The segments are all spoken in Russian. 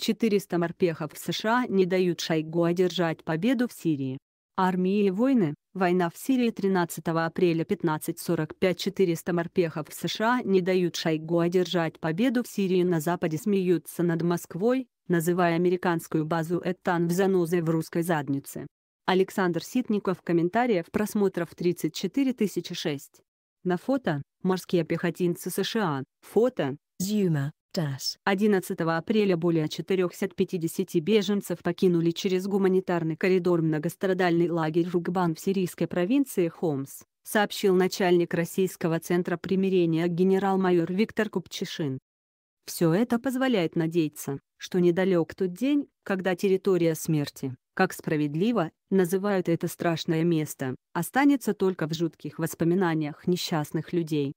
400 морпехов США не дают Шойгу одержать победу в Сирии. Армии и войны, война в Сирии 13 апреля 1545 400 морпехов США не дают Шойгу одержать победу в Сирии на Западе смеются над Москвой, называя американскую базу Этан в занозой в русской заднице. Александр Ситников комментариев просмотров 34 006. На фото – морские пехотинцы США, фото – Зюма. ТАСС. 11 апреля более 450 беженцев покинули через гуманитарный коридор многострадальный лагерь Ругбан в сирийской провинции Хомс, сообщил начальник Российского центра примирения генерал-майор Виктор Купчишин. Все это позволяет надеяться, что недалек тот день, когда территория смерти, как справедливо называют это страшное место, останется только в жутких воспоминаниях несчастных людей.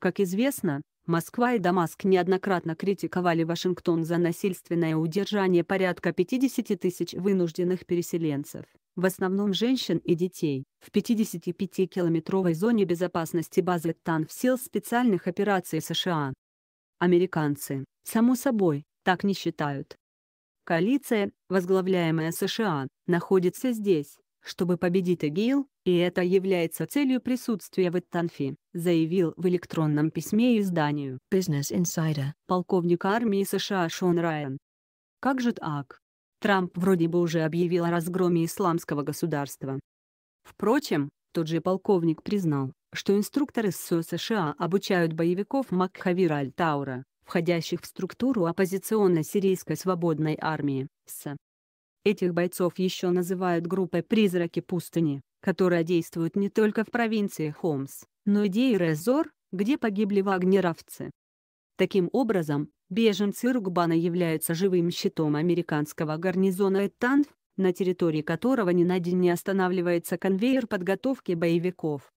Как известно, Москва и Дамаск неоднократно критиковали Вашингтон за насильственное удержание порядка 50 тысяч вынужденных переселенцев, в основном женщин и детей, в 55-километровой зоне безопасности базы ТАН сил специальных операций США. Американцы, само собой, так не считают. Коалиция, возглавляемая США, находится здесь, чтобы победить Эгил, и это является целью присутствия в Иттанфи, заявил в электронном письме изданию Business Insider полковник армии США Шон Райан. Как же так? Трамп вроде бы уже объявил о разгроме исламского государства. Впрочем, тот же полковник признал, что инструкторы ССО США обучают боевиков Макхавира Альтаура, входящих в структуру оппозиционно-сирийской свободной армии, с Этих бойцов еще называют группой «Призраки пустыни», которая действует не только в провинции Хомс, но и Дейрезор, где погибли вагнеровцы. Таким образом, беженцы Ругбана являются живым щитом американского гарнизона Эттанф, на территории которого ни на день не останавливается конвейер подготовки боевиков.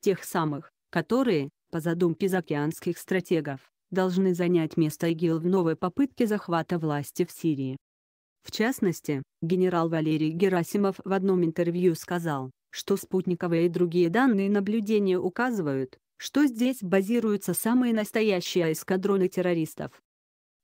Тех самых, которые, по задумке заокеанских стратегов, должны занять место ИГИЛ в новой попытке захвата власти в Сирии. В частности, генерал Валерий Герасимов в одном интервью сказал, что спутниковые и другие данные наблюдения указывают, что здесь базируются самые настоящие эскадроны террористов.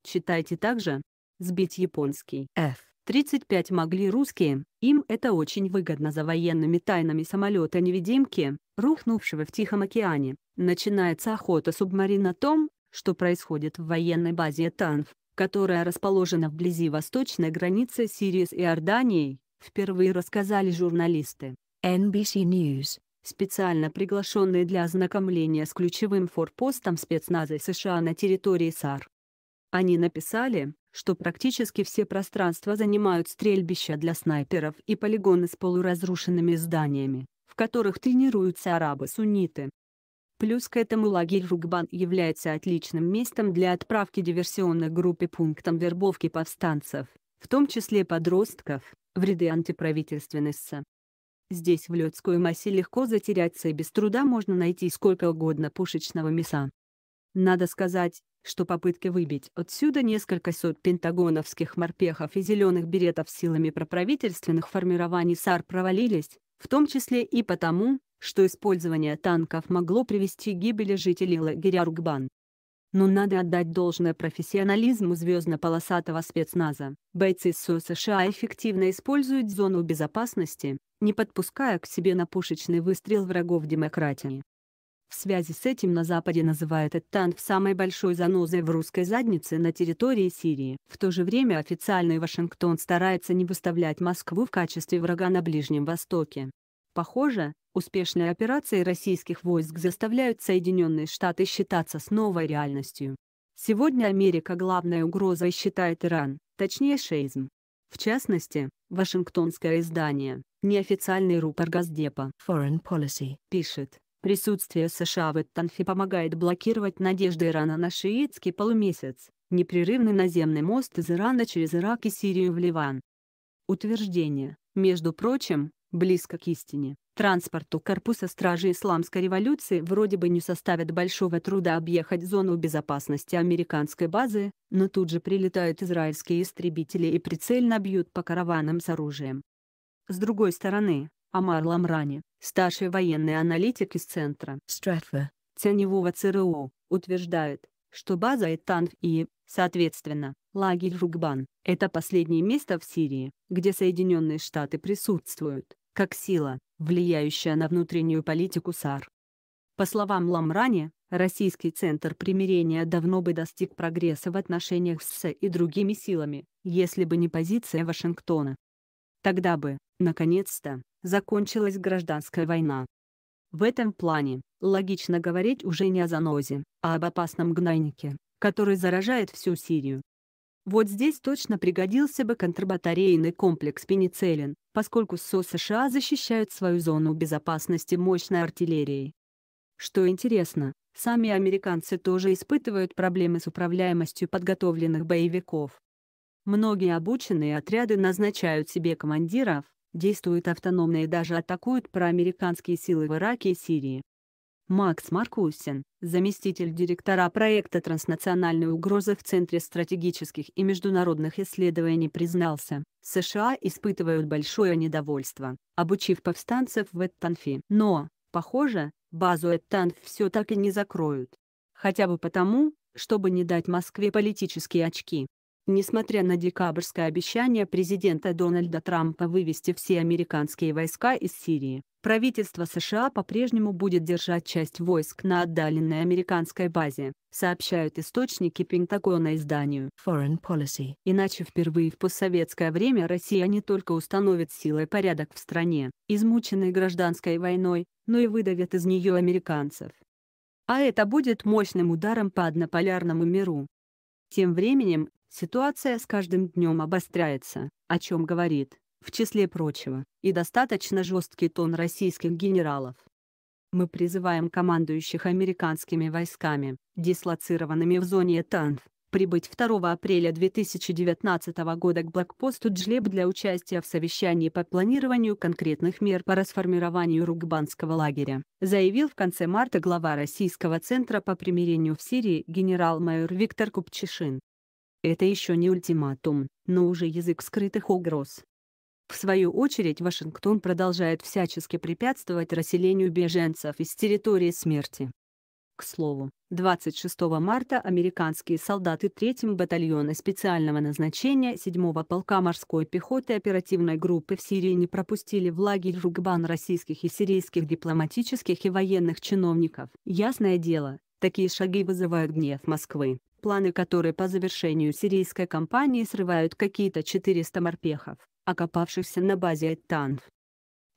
Читайте также. Сбить японский F-35 могли русские, им это очень выгодно за военными тайнами самолета-невидимки, рухнувшего в Тихом океане. Начинается охота субмарин о том, что происходит в военной базе Танф которая расположена вблизи восточной границы Сирии с Иорданией, впервые рассказали журналисты. NBC News специально приглашенные для ознакомления с ключевым форпостом спецназа США на территории САР. Они написали, что практически все пространства занимают стрельбища для снайперов и полигоны с полуразрушенными зданиями, в которых тренируются арабы-сунниты. Плюс к этому лагерь Ругбан является отличным местом для отправки диверсионной группы пунктом вербовки повстанцев, в том числе подростков, в ряды антиправительственной Здесь в людской массе легко затеряться и без труда можно найти сколько угодно пушечного мяса. Надо сказать, что попытки выбить отсюда несколько сот пентагоновских морпехов и зеленых беретов силами проправительственных формирований САР провалились, в том числе и потому, что использование танков могло привести к гибели жителей лагеря Ругбан. Но надо отдать должное профессионализму звездно-полосатого спецназа. Бойцы СО США эффективно используют зону безопасности, не подпуская к себе на пушечный выстрел врагов демократии. В связи с этим на Западе называют этот танк самой большой занозой в русской заднице на территории Сирии. В то же время официальный Вашингтон старается не выставлять Москву в качестве врага на Ближнем Востоке. Похоже, успешные операции российских войск заставляют Соединенные Штаты считаться с новой реальностью. Сегодня Америка главной угрозой считает Иран, точнее шеизм. В частности, Вашингтонское издание, неофициальный рупор Газдепа Foreign Policy, пишет, присутствие США в Эттанфе помогает блокировать надежды Ирана на шиитский полумесяц, непрерывный наземный мост из Ирана через Ирак и Сирию в Ливан. Утверждение, между прочим, близко к истине. Транспорту корпуса стражи исламской революции вроде бы не составит большого труда объехать зону безопасности американской базы, но тут же прилетают израильские истребители и прицельно бьют по караванам с оружием. С другой стороны, Амар Ламрани, старший военный аналитик из центра Стратфа, теневого ЦРУ, утверждает, что база Этанф и, соответственно, лагерь Рукбан – это последнее место в Сирии, где Соединенные Штаты присутствуют, как сила, влияющая на внутреннюю политику САР. По словам Ламрани, Российский Центр примирения давно бы достиг прогресса в отношениях с СССР и другими силами, если бы не позиция Вашингтона. Тогда бы, наконец-то, закончилась гражданская война. В этом плане, логично говорить уже не о занозе, а об опасном гнойнике, который заражает всю Сирию. Вот здесь точно пригодился бы контрбатарейный комплекс пенициллин, поскольку СО США защищают свою зону безопасности мощной артиллерией. Что интересно, сами американцы тоже испытывают проблемы с управляемостью подготовленных боевиков. Многие обученные отряды назначают себе командиров, действуют автономно и даже атакуют проамериканские силы в Ираке и Сирии. Макс Маркусин, заместитель директора проекта «Транснациональные угрозы» в Центре стратегических и международных исследований признался, США испытывают большое недовольство, обучив повстанцев в Эттанфи. Но, похоже, базу Эттанф все так и не закроют. Хотя бы потому, чтобы не дать Москве политические очки. Несмотря на декабрьское обещание президента Дональда Трампа вывести все американские войска из Сирии, правительство США по-прежнему будет держать часть войск на отдаленной американской базе, сообщают источники Пентагона изданию Foreign Policy. Иначе впервые в постсоветское время Россия не только установит силой порядок в стране, измученной гражданской войной, но и выдавит из нее американцев. А это будет мощным ударом по однополярному миру. Тем временем, Ситуация с каждым днем обостряется, о чем говорит, в числе прочего, и достаточно жесткий тон российских генералов. Мы призываем командующих американскими войсками, дислоцированными в зоне танф, прибыть 2 апреля 2019 года к блокпосту Джлеб для участия в совещании по планированию конкретных мер по расформированию ругбанского лагеря, заявил в конце марта глава Российского центра по примирению в Сирии генерал-майор Виктор Купчишин. Это еще не ультиматум, но уже язык скрытых угроз. В свою очередь Вашингтон продолжает всячески препятствовать расселению беженцев из территории смерти. К слову, 26 марта американские солдаты 3 батальона специального назначения 7-го полка морской пехоты оперативной группы в Сирии не пропустили в лагерь Ругбан российских и сирийских дипломатических и военных чиновников. Ясное дело, такие шаги вызывают гнев Москвы планы которой по завершению сирийской кампании срывают какие-то 400 морпехов, окопавшихся на базе Тан.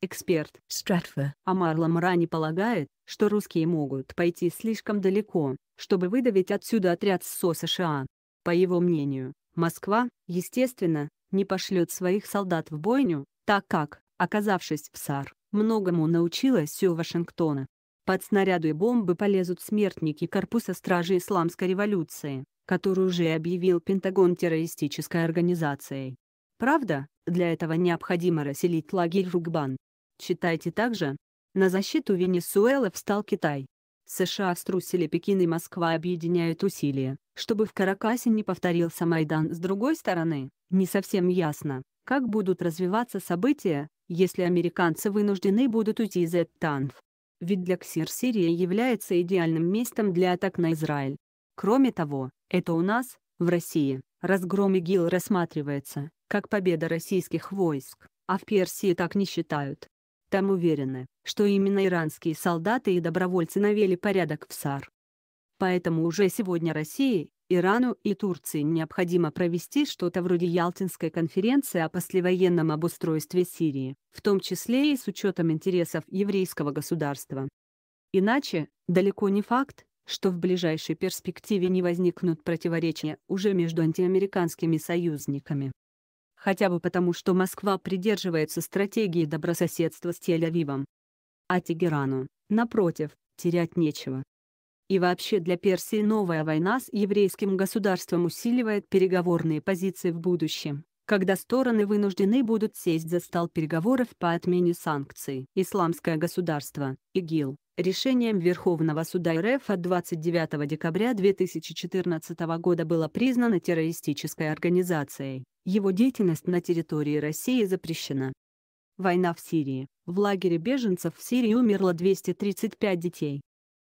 Эксперт Стратфа Амар Ламрани полагает, что русские могут пойти слишком далеко, чтобы выдавить отсюда отряд СО США. По его мнению, Москва, естественно, не пошлет своих солдат в бойню, так как, оказавшись в САР, многому научилась у Вашингтона. Под снаряды и бомбы полезут смертники корпуса стражи исламской революции, которую уже объявил Пентагон террористической организацией. Правда, для этого необходимо расселить лагерь Рукбан. Читайте также. На защиту Венесуэлы встал Китай. США струсили Пекин и Москва объединяют усилия, чтобы в Каракасе не повторился Майдан. С другой стороны, не совсем ясно, как будут развиваться события, если американцы вынуждены будут уйти из Эттанф ведь для Ксир Сирия является идеальным местом для атак на Израиль. Кроме того, это у нас, в России, разгром ИГИЛ рассматривается, как победа российских войск, а в Персии так не считают. Там уверены, что именно иранские солдаты и добровольцы навели порядок в САР. Поэтому уже сегодня России, Ирану и Турции необходимо провести что-то вроде Ялтинской конференции о послевоенном обустройстве Сирии, в том числе и с учетом интересов еврейского государства. Иначе, далеко не факт, что в ближайшей перспективе не возникнут противоречия уже между антиамериканскими союзниками. Хотя бы потому, что Москва придерживается стратегии добрососедства с Тель-Авивом. А Тегерану, напротив, терять нечего. И вообще для Персии новая война с еврейским государством усиливает переговорные позиции в будущем когда стороны вынуждены будут сесть за стол переговоров по отмене санкций. Исламское государство, ИГИЛ, решением Верховного суда РФ от 29 декабря 2014 года было признано террористической организацией. Его деятельность на территории России запрещена. Война в Сирии. В лагере беженцев в Сирии умерло 235 детей.